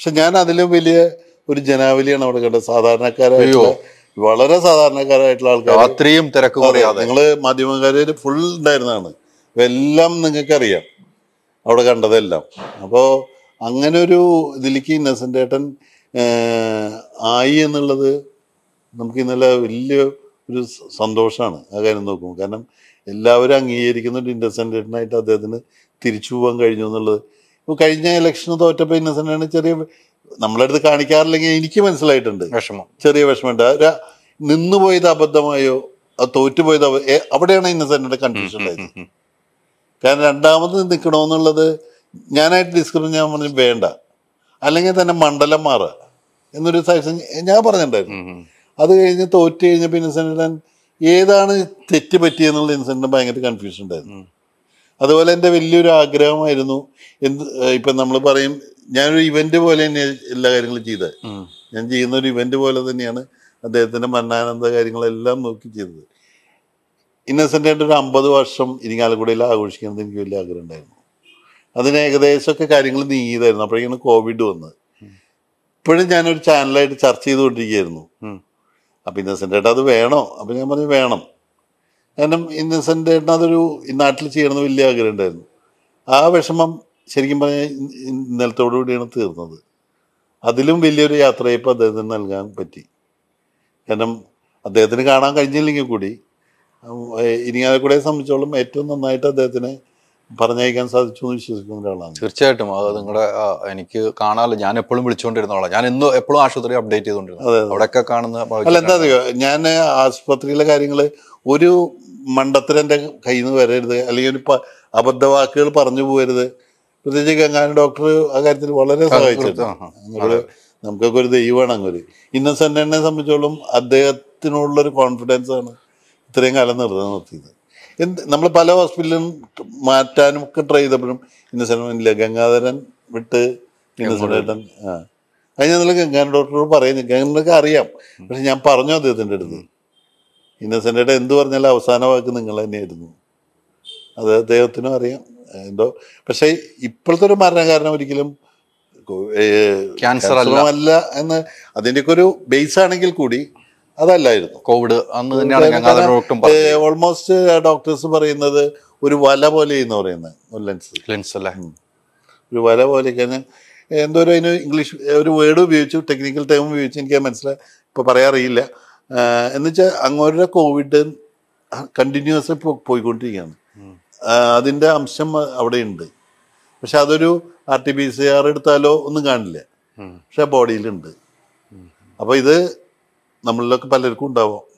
പക്ഷെ ഞാൻ അതിലും വലിയ ഒരു ജനാവലിയാണ് അവിടെ കണ്ടത് സാധാരണക്കാരായിട്ടുള്ള വളരെ സാധാരണക്കാരായിട്ടുള്ള ആൾക്കാർ രാത്രിയും തിരക്ക് നിങ്ങള് മാധ്യമക്കാര് ഫുൾ ഉണ്ടായിരുന്നതാണ് എല്ലാം നിങ്ങൾക്കറിയാം അവിടെ കണ്ടതെല്ലാം അപ്പോൾ അങ്ങനെ ഒരു ഇതിലേക്ക് ഇന്നസെൻ്റ് ഏട്ടൻ ആയി എന്നുള്ളത് നമുക്ക് ഇന്നലെ വലിയ ഒരു സന്തോഷമാണ് ആ കാര്യം നോക്കുമ്പോൾ കാരണം എല്ലാവരും അംഗീകരിക്കുന്നുണ്ട് ഇന്നസെൻ്റ് ഏട്ടനായിട്ട് അദ്ദേഹത്തിന് തിരിച്ചു പോകാൻ കഴിഞ്ഞു എന്നുള്ളത് ഇപ്പൊ കഴിഞ്ഞ ഇലക്ഷന് തോറ്റപ്പോൾ ആണ് ചെറിയ നമ്മളടുത്ത് കാണിക്കാറില്ലെങ്കിൽ എനിക്ക് മനസ്സിലായിട്ടുണ്ട് വിഷമം ചെറിയ വിഷമമുണ്ട് നിന്നുപോയത് അബദ്ധമായോ തോറ്റുപോയത് അവിടെയാണ് ഇന്നസെന്റിന്റെ കൺഫ്യൂഷൻ ഉണ്ടായത് കാരണം രണ്ടാമത് നിൽക്കണമെന്നുള്ളത് ഞാനായിട്ട് ഡിസ്കസ് ഞാൻ പറഞ്ഞു വേണ്ട അല്ലെങ്കിൽ തന്നെ മണ്ഡലം മാറ എന്നൊരു സജഷൻ ഞാൻ പറഞ്ഞിട്ടുണ്ടായിരുന്നു അത് കഴിഞ്ഞ് തോറ്റ് കഴിഞ്ഞപ്പോൾ ഇന്നസെന്റ് ഏതാണ് തെറ്റ് പറ്റിയെന്നുള്ള ഇന്നസെന്റിന് ഭയങ്കര കൺഫ്യൂഷൻ ഉണ്ടായിരുന്നു അതുപോലെ എൻ്റെ വലിയൊരു ആഗ്രഹമായിരുന്നു എന്ത് ഇപ്പം നമ്മൾ പറയും ഞാനൊരു ഇവന്റ് പോലെ തന്നെ എല്ലാ കാര്യങ്ങളും ചെയ്തത് ഞാൻ ചെയ്യുന്ന ഒരു ഇവന്റ് പോലെ തന്നെയാണ് അദ്ദേഹത്തിന്റെ മരണാനന്ദ കാര്യങ്ങളെല്ലാം നോക്കി ചെയ്തത് ഇന്നസെൻ്റ് ആയിട്ട് ഒരു അമ്പത് വർഷം ഇനി ആലക്കുടയിൽ ആഘോഷിക്കുന്നത് എനിക്ക് വലിയ ആഗ്രഹം ഉണ്ടായിരുന്നു അതിന് ഏകദേശമൊക്കെ കാര്യങ്ങൾ നീങ്ങിയതായിരുന്നു അപ്പോഴേക്കും കോവിഡ് വന്ന് ഇപ്പോഴും ഞാനൊരു ചാനലായിട്ട് ചർച്ച ചെയ്തുകൊണ്ടിരിക്കുകയായിരുന്നു അപ്പം ഇന്നസെൻ്റ് ആയിട്ട് അത് വേണോ അപ്പം ഞാൻ പറഞ്ഞു വേണം കാരണം ഇന്നസെൻ്റ് ഏട്ടൻ അതൊരു നാട്ടിൽ ചെയ്യണമെന്ന് വലിയ ആഗ്രഹം ഉണ്ടായിരുന്നു ആ വിഷമം ശരിക്കും പറഞ്ഞാൽ ഇന്നലത്തോടു കൂടിയാണ് തീർന്നത് അതിലും വലിയൊരു യാത്രയപ്പോൾ അദ്ദേഹത്തിന് നൽകാൻ പറ്റി കാരണം അദ്ദേഹത്തിന് കാണാൻ കഴിഞ്ഞില്ലെങ്കിൽ കൂടി കൂടെ സംബന്ധിച്ചോളം ഏറ്റവും നന്നായിട്ട് അദ്ദേഹത്തിന് പറഞ്ഞയക്കാൻ സാധിച്ചു എന്ന് വിശ്വസിക്കുന്ന ഒരാളാണ് തീർച്ചയായിട്ടും അത് നിങ്ങളുടെ എനിക്ക് കാണാമല്ലോ ഞാൻ എപ്പോഴും വിളിച്ചുകൊണ്ടിരുന്ന ആളാണ് ഞാൻ എന്നും എപ്പോഴും ആശുപത്രി അപ്ഡേറ്റ് ചെയ്തുകൊണ്ടിരുന്നു അവിടെയൊക്കെ കാണുന്ന അല്ല എന്താ ഞാൻ ആശുപത്രിയിലെ കാര്യങ്ങൾ ഒരു മണ്ടത്തിൽ എൻ്റെ കയ്യിൽ നിന്ന് വരരുത് അല്ലെങ്കിൽ ഒരു അബദ്ധവാക്കുകൾ പറഞ്ഞു പോകരുത് പ്രത്യേകിച്ച് ഗംഗാന ഡോക്ടർ ആ കാര്യത്തിൽ വളരെ സഹായിച്ചിട്ടുണ്ട് നമുക്കൊക്കെ ഒരു ദൈവമാണ് അങ്ങൊരു ഇന്നസെൻ്റെ സംബന്ധിച്ചോളം അദ്ദേഹത്തിനോടുള്ളൊരു കോൺഫിഡൻസ് ആണ് ഇത്രയും കാലം നിർത്താൻ നിർത്തിയത് എന്ത് നമ്മൾ പല ഹോസ്പിറ്റലിലും മാറ്റാനും ഒക്കെ ട്രൈ ചെയ്തപ്പോഴും ഇന്നസെൻ്റ് ഇല്ല ഗംഗാധരൻ വിട്ട് ഇന്നസെൻ്റേട്ടൻ ആ അത് ഞാൻ ഗംഗാന ഡോക്ടറോട് പറയുന്നു ഗംഗനൊക്കെ അറിയാം പക്ഷെ ഞാൻ പറഞ്ഞു അദ്ദേഹത്തിൻ്റെ അടുത്ത് ഇന്നസെൻ്റെ എന്ത് പറഞ്ഞാലും അവസാന വാക്ക് നിങ്ങൾ തന്നെയായിരുന്നു അത് അദ്ദേഹത്തിനും അറിയാം എന്തോ പക്ഷേ ഇപ്പോഴത്തെ ഒരു മരണകാരണം ഒരിക്കലും ക്യാൻസർ അല്ല എന്ന് അതിൻ്റെയൊക്കെ ഒരു ബേസ് ആണെങ്കിൽ കൂടി അതല്ലായിരുന്നു കോവിഡ് അന്ന് ഓൾമോസ്റ്റ് ഡോക്ടേഴ്സ് പറയുന്നത് ഒരു വല പോലെ എന്ന് പറയുന്നത് ലെൻസ് ലെൻസ് അല്ലേ ഒരു വല പോലെ കാരണം എന്തോ ഒരു അതിന് ഇംഗ്ലീഷ് ഒരു വേർഡ് ഉപയോഗിച്ചു ടെക്നിക്കൽ ടേം ഉപയോഗിച്ച് എനിക്ക് മനസ്സിലായി ഇപ്പൊ പറയാറിയില്ല എന്നുവെച്ചാൽ അങ്ങോട്ട് കോവിഡ് കണ്ടിന്യൂസ് പോയിക്കൊണ്ടിരിക്കുകയാണ് അതിൻ്റെ അംശം അവിടെയുണ്ട് പക്ഷെ അതൊരു R T P C R എടുത്താലോ ഒന്നും കാണില്ല പക്ഷെ ബോഡിയിലുണ്ട് അപ്പോൾ ഇത് നമ്മളിലൊക്കെ പലർക്കും ഉണ്ടാവും